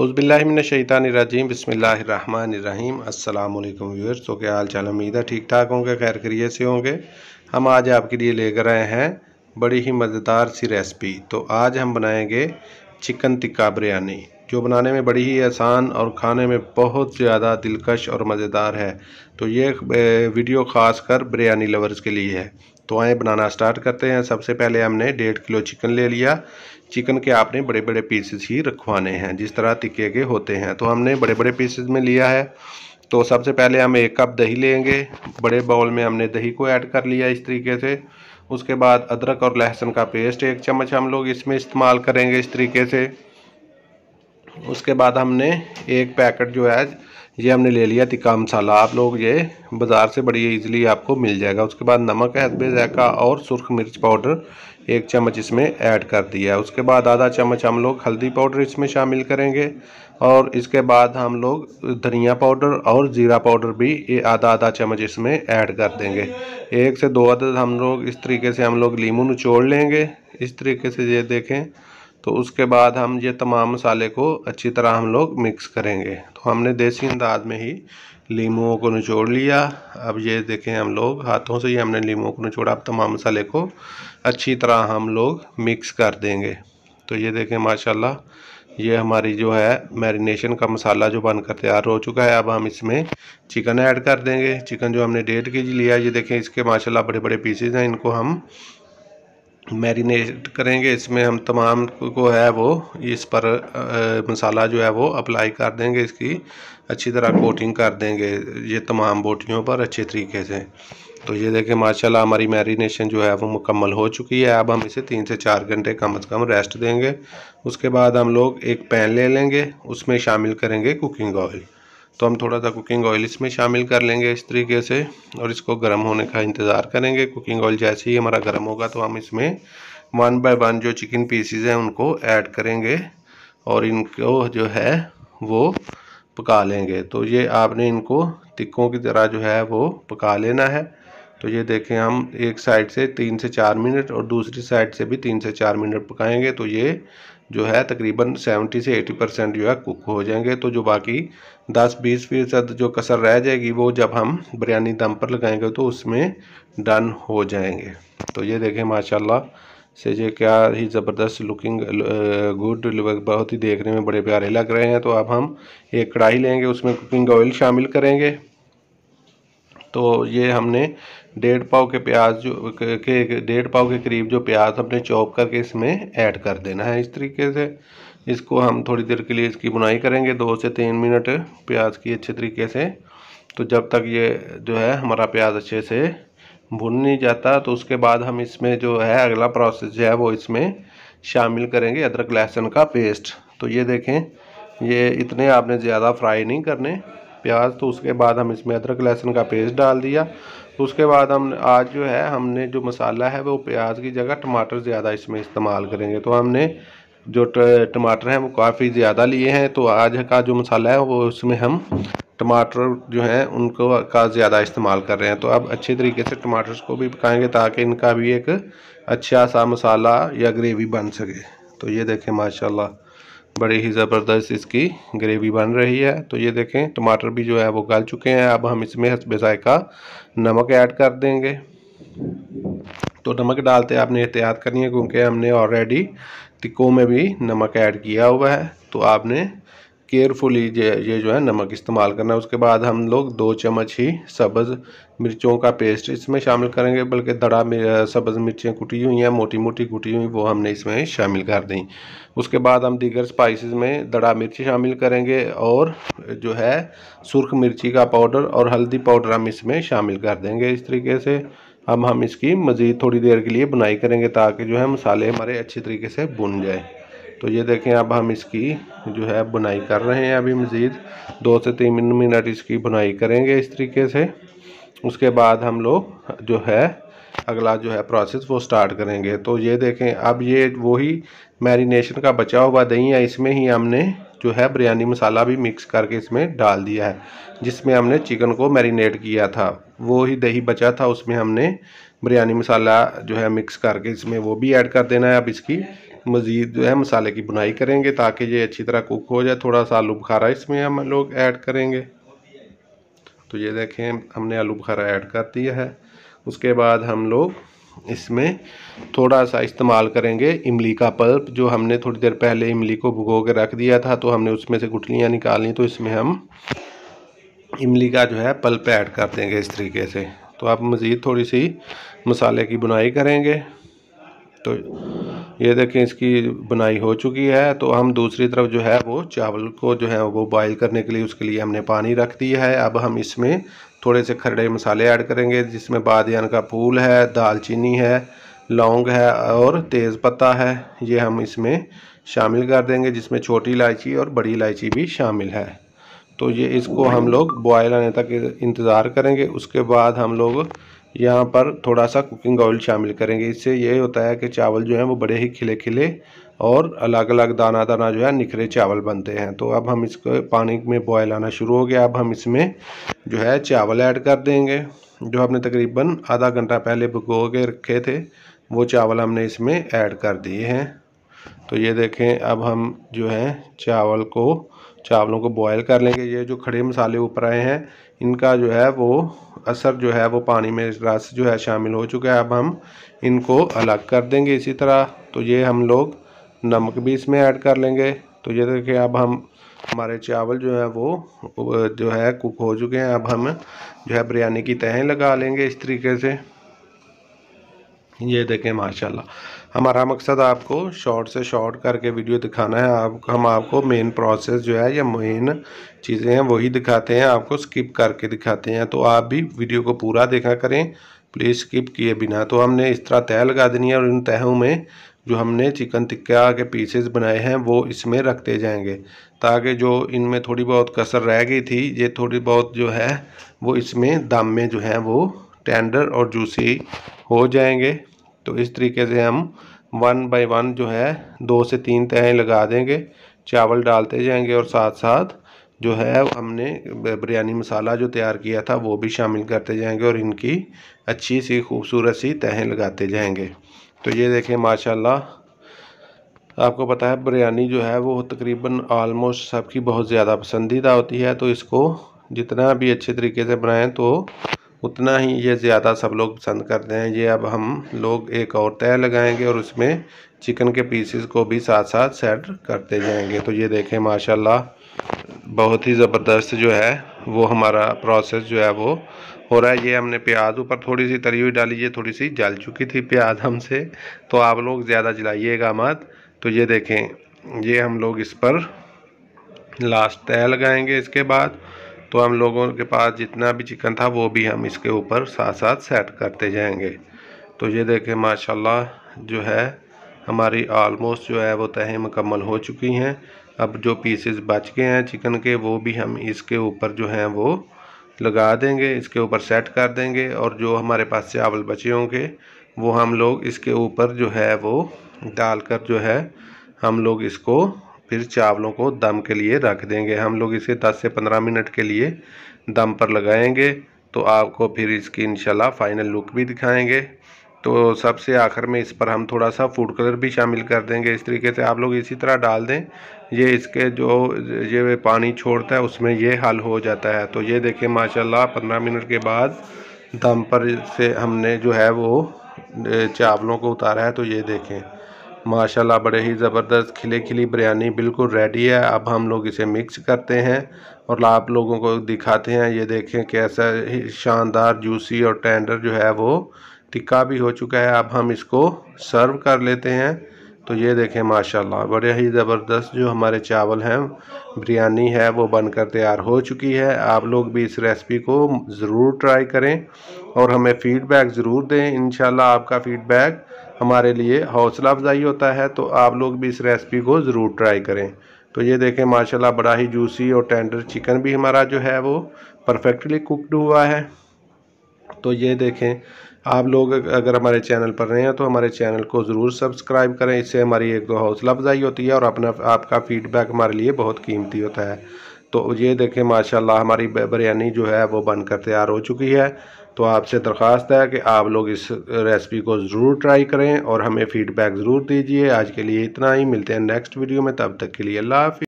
अउज़बिल्लिमिनशैतानरजीम बसमीम अल्लाम व्यवर्स तो क्या हाल चाल उम्मीद है ठीक ठाक होंगे खैर करिए से होंगे हम आज आपके लिए लेकर आए हैं बड़ी ही मज़ेदार सी रेसिपी तो आज हम बनाएंगे चिकन टिक्का बिरयानी जो बनाने में बड़ी ही आसान और खाने में बहुत ज़्यादा दिलकश और मज़ेदार है तो ये वीडियो ख़ास कर बिरयानी लवर्स के लिए है तो आएँ बनाना स्टार्ट करते हैं सबसे पहले हमने डेढ़ किलो चिकन ले लिया चिकन के आपने बड़े बड़े पीसेस ही रखवाने हैं जिस तरह तिक्के के होते हैं तो हमने बड़े बड़े पीसेस में लिया है तो सबसे पहले हम एक कप दही लेंगे बड़े बाउल में हमने दही को ऐड कर लिया इस तरीके से उसके बाद अदरक और लहसुन का पेस्ट एक चम्मच हम लोग इसमें इस्तेमाल करेंगे इस तरीके से उसके बाद हमने एक पैकेट जो है ये हमने ले लिया तिक्का मसाला आप लोग ये बाज़ार से बड़ी इजीली आपको मिल जाएगा उसके बाद नमक है हसबे जैका और सुरख मिर्च पाउडर एक चम्मच इसमें ऐड कर दिया उसके बाद आधा चम्मच हम लोग हल्दी पाउडर इसमें शामिल करेंगे और इसके बाद हम लोग धनिया पाउडर और ज़ीरा पाउडर भी ये आधा आधा चम्मच इसमें ऐड कर देंगे एक से दो अदद हम लोग इस तरीके से हम लोग लीमू निचोड़ लेंगे इस तरीके से ये देखें तो उसके बाद हम ये तमाम मसाले को अच्छी तरह हम लोग मिक्स करेंगे तो हमने देसी अंदाज में ही लीमुओं को निचोड़ लिया अब ये देखें हम लोग हाथों से ही हमने लीमुओं को निचोड़ा अब तमाम मसाले को अच्छी तरह हम लोग मिक्स कर देंगे तो ये देखें माशाल्लाह ये हमारी जो है मैरिनेशन का मसाला जो बनकर तैयार हो चुका है अब हम इसमें चिकन ऐड कर देंगे चिकन जो हमने डेढ़ के जी लिया ये देखें इसके माशाल्लाह बड़े बड़े पीसेज हैं इनको हम मैरिनेट करेंगे इसमें हम तमाम को है वो इस पर आ, मसाला जो है वो अप्लाई कर देंगे इसकी अच्छी तरह कोटिंग कर देंगे ये तमाम बोटियों पर अच्छे तरीके से तो ये देखें माशाल्लाह हमारी मैरिनेशन जो है वो मुकम्मल हो चुकी है अब हम इसे तीन से चार घंटे कम अज़ कम रेस्ट देंगे उसके बाद हम लोग एक पैन ले लेंगे उसमें शामिल करेंगे कुकिंग ऑयल तो हम थोड़ा सा कुकिंग ऑयल इसमें शामिल कर लेंगे इस तरीके से और इसको गर्म होने का इंतज़ार करेंगे कुकिंग ऑयल जैसे ही हमारा गर्म होगा तो हम इसमें वन बाय वन जो चिकन पीसीज हैं उनको ऐड करेंगे और इनको जो है वो पका लेंगे तो ये आपने इनको तिक्कों की तरह जो है वो पका लेना है तो ये देखें हम एक साइड से तीन से चार मिनट और दूसरी साइड से भी तीन से चार मिनट पकाएंगे तो ये जो है तकरीबन 70 से 80 परसेंट जो है कुक हो जाएंगे तो जो बाकी 10-20 फीसद जो कसर रह जाएगी वो जब हम बिरयानी दम पर लगाएंगे तो उसमें डन हो जाएंगे तो ये देखें माशाल्लाह से ये क्या ही ज़बरदस्त लुकिंग गुड बहुत ही देखने में बड़े प्यारे लग रहे हैं तो अब हम एक कढ़ाई लेंगे उसमें कुकिंग ऑयल शामिल करेंगे तो ये हमने डेढ़ पाव के प्याज जो के डेढ़ पाव के करीब जो प्याज हमने चॉप करके इसमें ऐड कर देना है इस तरीके से इसको हम थोड़ी देर के लिए इसकी बुनाई करेंगे दो से तीन मिनट प्याज की अच्छे तरीके से तो जब तक ये जो है हमारा प्याज अच्छे से भुन नहीं जाता तो उसके बाद हम इसमें जो है अगला प्रोसेस जो है वो इसमें शामिल करेंगे अदरक लहसुन का पेस्ट तो ये देखें ये इतने आपने ज़्यादा फ्राई नहीं करने प्याज तो उसके बाद हम इसमें अदरक लहसुन का पेस्ट डाल दिया तो उसके बाद हम आज जो है हमने जो मसाला है वो प्याज की जगह टमाटर ज़्यादा इसमें इस्तेमाल करेंगे तो हमने जो टमाटर हैं वो काफ़ी ज़्यादा लिए हैं तो आज का जो मसाला है वो उसमें हम टमाटर जो हैं उनको का ज़्यादा इस्तेमाल कर रहे हैं तो अब अच्छे तरीके से टमाटर्स को भी पकाएंगे ताकि इनका भी एक अच्छा सा मसाला या ग्रेवी बन सके तो ये देखें माशाल्लाह बड़ी ही ज़बरदस्त इसकी ग्रेवी बन रही है तो ये देखें टमाटर भी जो है वो गल चुके हैं अब हम इसमें हसबे का नमक ऐड कर देंगे तो नमक डालते आपने एहतियात करनी है क्योंकि हमने ऑलरेडी टिक्कों में भी नमक ऐड किया हुआ है तो आपने केयरफुली ये जो है नमक इस्तेमाल करना है उसके बाद हम लोग दो चम्मच ही सब्ज़ मिर्चों का पेस्ट इसमें शामिल करेंगे बल्कि दड़ा सब्ज़ मिर्चें कुटी हुई हैं मोटी मोटी कुटी हुई वो हमने इसमें शामिल कर दी उसके बाद हम दीगर स्पाइसेस में दड़ा मिर्च शामिल करेंगे और जो है सुरख मिर्ची का पाउडर और हल्दी पाउडर हम इसमें शामिल कर देंगे इस तरीके से अब हम इसकी मज़ीद थोड़ी देर के लिए बुनाई करेंगे ताकि जो है मसाले हमारे अच्छी तरीके से बुन जाए तो ये देखें अब हम इसकी जो है बुनाई कर रहे हैं अभी मज़ीद दो से तीन मिनट इसकी बुनाई करेंगे इस तरीके से उसके बाद हम लोग जो है अगला जो है प्रोसेस वो स्टार्ट करेंगे तो ये देखें अब ये वही मैरिनेशन का बचा हुआ दही है इसमें ही हमने जो है बिरयानी मसाला भी मिक्स करके इसमें डाल दिया है जिसमें हमने चिकन को मैरिनेट किया था वो ही दही बचा था उसमें हमने बिरयानी मसाला जो है मिक्स करके इसमें वो भी ऐड कर देना है अब इसकी मज़ीद जो है मसाले की बुनाई करेंगे ताकि ये अच्छी तरह कुक हो जाए थोड़ा सा आलू बुखारा इसमें हम लोग ऐड करेंगे तो ये देखें हमने आलू बुखारा ऐड कर दिया है उसके बाद हम लोग इसमें थोड़ा सा इस्तेमाल करेंगे इमली का पल्प जो हमने थोड़ी देर पहले इमली को भुगो के रख दिया था तो हमने उसमें से गुटलियाँ निकाली तो इसमें हम इमली का जो है पल्प ऐड कर देंगे इस तरीके से तो आप मज़ीद थोड़ी सी मसाले की बुनाई करेंगे तो ये देखें इसकी बुनाई हो चुकी है तो हम दूसरी तरफ जो है वो चावल को जो है वो बॉयल करने के लिए उसके लिए हमने पानी रख दिया है अब हम इसमें थोड़े से खरड़े मसाले ऐड करेंगे जिसमें बादन का फूल है दालचीनी है लौंग है और तेज़पत्ता है ये हम इसमें शामिल कर देंगे जिसमें छोटी इलायची और बड़ी इलायची भी शामिल है तो ये इसको हम लोग बॉयल आने तक इंतज़ार करेंगे उसके बाद हम लोग यहाँ पर थोड़ा सा कुकिंग ऑयल शामिल करेंगे इससे ये होता है कि चावल जो है वो बड़े ही खिले खिले और अलग अलग दाना दाना जो है निखरे चावल बनते हैं तो अब हम इसको पानी में बॉयल आना शुरू हो गया अब हम इसमें जो है चावल ऐड कर देंगे जो हमने तकरीबन आधा घंटा पहले भुगो के रखे थे वो चावल हमने इसमें ऐड कर दिए हैं तो ये देखें अब हम जो है चावल को चावलों को बॉयल कर लेंगे ये जो खड़े मसाले ऊपर आए हैं इनका जो है वो असर जो है वो पानी में रस जो है शामिल हो चुका है अब हम इनको अलग कर देंगे इसी तरह तो ये हम लोग नमक भी इसमें ऐड कर लेंगे तो ये देखिए अब हम हमारे चावल जो है वो जो है कुक हो चुके हैं अब हम जो है बिरयानी की तहें लगा लेंगे इस तरीके से ये देखें माशाल्लाह हमारा मकसद आपको शॉर्ट से शॉर्ट करके वीडियो दिखाना है आप हम आपको मेन प्रोसेस जो है या मेन चीज़ें हैं वही दिखाते हैं आपको स्किप करके दिखाते हैं तो आप भी वीडियो को पूरा देखा करें प्लीज़ स्किप किए बिना तो हमने इस तरह तय लगा देनी है और इन तहों में जो हमने चिकन टिक्का के पीसेस बनाए हैं वो इसमें रखते जाएंगे ताकि जो इनमें थोड़ी बहुत कसर रह गई थी ये थोड़ी बहुत जो है वो इसमें दाम में जो है वो टेंडर और जूसी हो जाएंगे तो इस तरीके से हम वन बाय वन जो है दो से तीन तहें लगा देंगे चावल डालते जाएंगे और साथ साथ जो है हमने बिरयानी मसाला जो तैयार किया था वो भी शामिल करते जाएंगे और इनकी अच्छी सी खूबसूरत सी तहें लगाते जाएंगे तो ये देखें माशाल्लाह आपको पता है बिरयानी जो है वो तकरीबन आलमोस्ट सबकी बहुत ज़्यादा पसंदीदा होती है तो इसको जितना भी अच्छे तरीके से बनाएँ तो उतना ही ये ज़्यादा सब लोग पसंद करते हैं ये अब हम लोग एक और तय लगाएंगे और उसमें चिकन के पीसेस को भी साथ साथ सेट करते जाएंगे तो ये देखें माशाल्लाह बहुत ही ज़बरदस्त जो है वो हमारा प्रोसेस जो है वो हो रहा है ये हमने प्याज ऊपर थोड़ी सी तरी हुई डाली ये थोड़ी सी जल चुकी थी प्याज हमसे तो आप लोग ज़्यादा जलाइएगा मत तो ये देखें ये हम लोग इस पर लास्ट तय लगाएंगे इसके बाद तो हम लोगों के पास जितना भी चिकन था वो भी हम इसके ऊपर साथ साथ सेट करते जाएंगे तो ये देखें माशाल्लाह जो है हमारी आलमोस्ट जो है वो तहें मुकम्मल हो चुकी हैं अब जो पीसेस बच गए हैं चिकन के वो भी हम इसके ऊपर जो हैं वो लगा देंगे इसके ऊपर सेट कर देंगे और जो हमारे पास चावल बचे होंगे वो हम लोग इसके ऊपर जो है वो डालकर जो है हम लोग इसको फिर चावलों को दम के लिए रख देंगे हम लोग इसे 10 से 15 मिनट के लिए दम पर लगाएंगे तो आपको फिर इसकी इन फ़ाइनल लुक भी दिखाएंगे तो सबसे आखिर में इस पर हम थोड़ा सा फूड कलर भी शामिल कर देंगे इस तरीके से आप लोग इसी तरह डाल दें ये इसके जो ये पानी छोड़ता है उसमें ये हल हो जाता है तो ये देखें माशा पंद्रह मिनट के बाद दम पर से हमने जो है वो चावलों को उतारा है तो ये देखें माशाल्लाह बड़े ही ज़बरदस्त खिले खिली बिरयानी बिल्कुल रेडी है अब हम लोग इसे मिक्स करते हैं और आप लोगों को दिखाते हैं ये देखें कैसा शानदार जूसी और टेंडर जो है वो टिक्का भी हो चुका है अब हम इसको सर्व कर लेते हैं तो ये देखें माशाल्लाह बड़े ही ज़बरदस्त जो हमारे चावल हैं बिरयानी है वो बनकर तैयार हो चुकी है आप लोग भी इस रेसिपी को ज़रूर ट्राई करें और हमें फ़ीडबैक ज़रूर दें इन आपका फ़ीडबैक हमारे लिए हौसला अफजाई होता है तो आप लोग भी इस रेसिपी को ज़रूर ट्राई करें तो ये देखें माशाल्लाह बड़ा ही जूसी और टेंडर चिकन भी हमारा जो है वो परफेक्टली कुकड हुआ है तो ये देखें आप लोग अगर हमारे चैनल पर रहे हैं तो हमारे चैनल को ज़रूर सब्सक्राइब करें इससे हमारी एक दो हौसला अफजाई होती है और अपना आपका फ़ीडबैक हमारे लिए बहुत कीमती होता है तो ये देखें माशाल्लाह हमारी बिरयानी जो है वो बनकर तैयार हो चुकी है तो आपसे दरख्वास्त है कि आप लोग इस रेसिपी को ज़रूर ट्राई करें और हमें फ़ीडबैक ज़रूर दीजिए आज के लिए इतना ही मिलते हैं नेक्स्ट वीडियो में तब तक के लिए अल्लाह हाफि